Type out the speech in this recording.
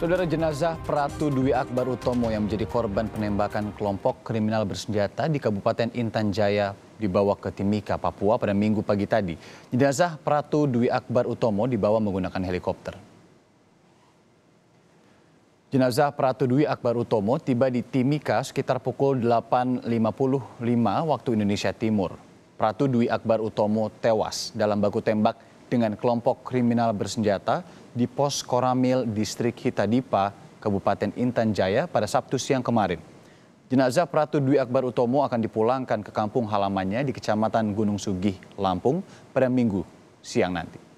Saudara jenazah Pratu Dwi Akbar Utomo yang menjadi korban penembakan kelompok kriminal bersenjata di Kabupaten Intan Jaya dibawa ke Timika, Papua pada minggu pagi tadi. Jenazah Pratu Dwi Akbar Utomo dibawa menggunakan helikopter. Jenazah Pratu Dwi Akbar Utomo tiba di Timika sekitar pukul 8.55 waktu Indonesia Timur. Pratu Dwi Akbar Utomo tewas dalam baku tembak dengan kelompok kriminal bersenjata di pos Koramil Distrik Hitadipa, Kabupaten Intan Jaya pada Sabtu siang kemarin. Jenazah Pratu Dwi Akbar Utomo akan dipulangkan ke kampung halamannya di Kecamatan Gunung Sugih, Lampung pada Minggu siang nanti.